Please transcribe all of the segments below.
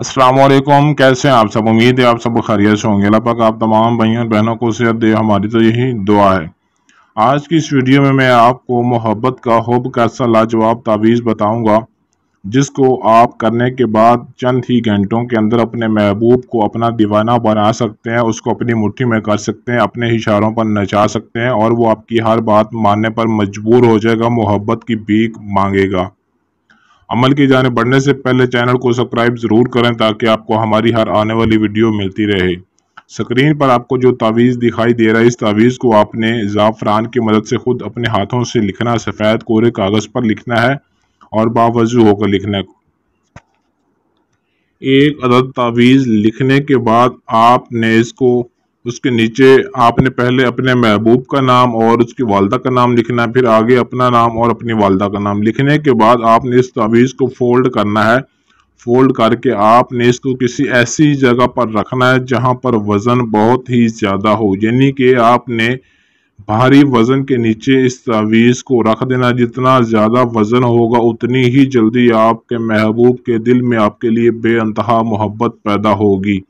असलम कैसे हैं आप सब उम्मीद है आप सब खैरियत से होंगे लगभग आप तमाम भाइयों और बहनों को सेहत दे हमारी तो यही दुआ है आज की इस वीडियो में मैं आपको मोहब्बत का होब का लाजवाब तावीज़ बताऊंगा जिसको आप करने के बाद चंद ही घंटों के अंदर अपने महबूब को अपना दीवाना बना सकते हैं उसको अपनी मुट्ठी में कर सकते हैं अपने इशारों पर नचा सकते हैं और वो आपकी हर बात मानने पर मजबूर हो जाएगा मोहब्बत की भीख मांगेगा अमल की जाने बढ़ने से पहले चैनल को सब्सक्राइब ज़रूर करें ताकि आपको हमारी हर आने वाली वीडियो मिलती रहे स्क्रीन पर आपको जो तावीज़ दिखाई दे रहा है इस तावीज़ को आपने ज़ाफ़रान की मदद से ख़ुद अपने हाथों से लिखना सफ़ेद कोरे कागज़ पर लिखना है और बावजू होकर लिखना है एक अदद तावीज़ लिखने के बाद आपने इसको उसके नीचे आपने पहले अपने महबूब का नाम और उसकी वालदा का नाम लिखना है फिर आगे अपना नाम और अपनी वालदा का नाम लिखने के बाद आपने इस तवीज़ को फोल्ड करना है फोल्ड करके आपने इसको किसी ऐसी जगह पर रखना है जहाँ पर वज़न बहुत ही ज़्यादा हो यानी कि आपने भारी वज़न के नीचे इस तावीज़ को रख देना जितना ज़्यादा वज़न होगा उतनी ही जल्दी आपके महबूब के दिल में आपके लिए बेानतहा मोहब्बत पैदा होगी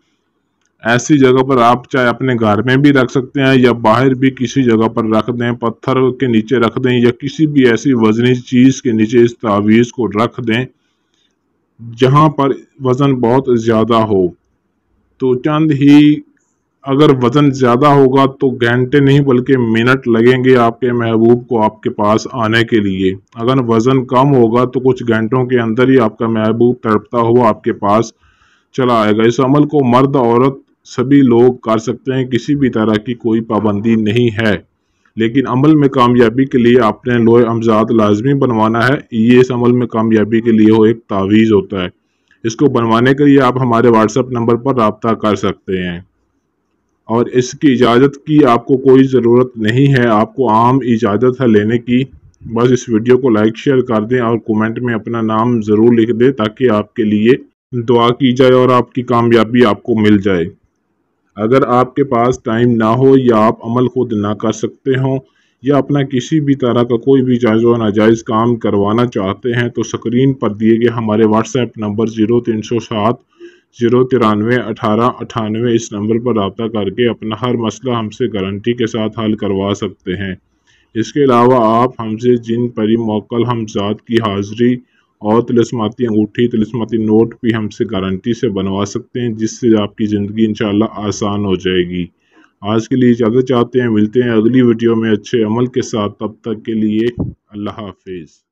ऐसी जगह पर आप चाहे अपने घर में भी रख सकते हैं या बाहर भी किसी जगह पर रख दें पत्थर के नीचे रख दें या किसी भी ऐसी वजनी चीज़ के नीचे इस तावीज़ को रख दें जहाँ पर वज़न बहुत ज़्यादा हो तो चंद ही अगर वज़न ज़्यादा होगा तो घंटे नहीं बल्कि मिनट लगेंगे आपके महबूब को आपके पास आने के लिए अगर वज़न कम होगा तो कुछ घंटों के अंदर ही आपका महबूब तड़पता हुआ आपके पास चला आएगा इस अमल को मर्द औरत सभी लोग कर सकते हैं किसी भी तरह की कोई पाबंदी नहीं है लेकिन अमल में कामयाबी के लिए आपने लोहे अमजात लाजमी बनवाना है ये इस अमल में कामयाबी के लिए वो एक तावीज़ होता है इसको बनवाने के लिए आप हमारे व्हाट्सएप नंबर पर रबता कर सकते हैं और इसकी इजाज़त की आपको कोई ज़रूरत नहीं है आपको आम इजाज़त है लेने की बस इस वीडियो को लाइक शेयर कर दें और कमेंट में अपना नाम ज़रूर लिख दें ताकि आपके लिए दुआ की जाए और आपकी कामयाबी आपको मिल जाए अगर आपके पास टाइम ना हो या आप अमल खुद ना कर सकते हो या अपना किसी भी तरह का कोई भी जायज़ व नाजायज़ काम करवाना चाहते हैं तो स्क्रीन पर दिए गए हमारे व्हाट्सएप नंबर ज़ीरो तीन सौ सात ज़ीरो तिरानवे अठारह अठानवे इस नंबर पर रबता करके अपना हर मसला हमसे गारंटी के साथ हल करवा सकते हैं इसके अलावा आप हमसे जिन परी मौकल हमजात की हाज़री और हाँ, तलस्माती अंगूठी तलस्माती नोट भी हमसे गारंटी से बनवा सकते हैं जिससे आपकी ज़िंदगी इंशाल्लाह आसान हो जाएगी आज के लिए इजाज़त चाहते हैं मिलते हैं अगली वीडियो में अच्छे अमल के साथ तब तक के लिए अल्लाह हाफिज़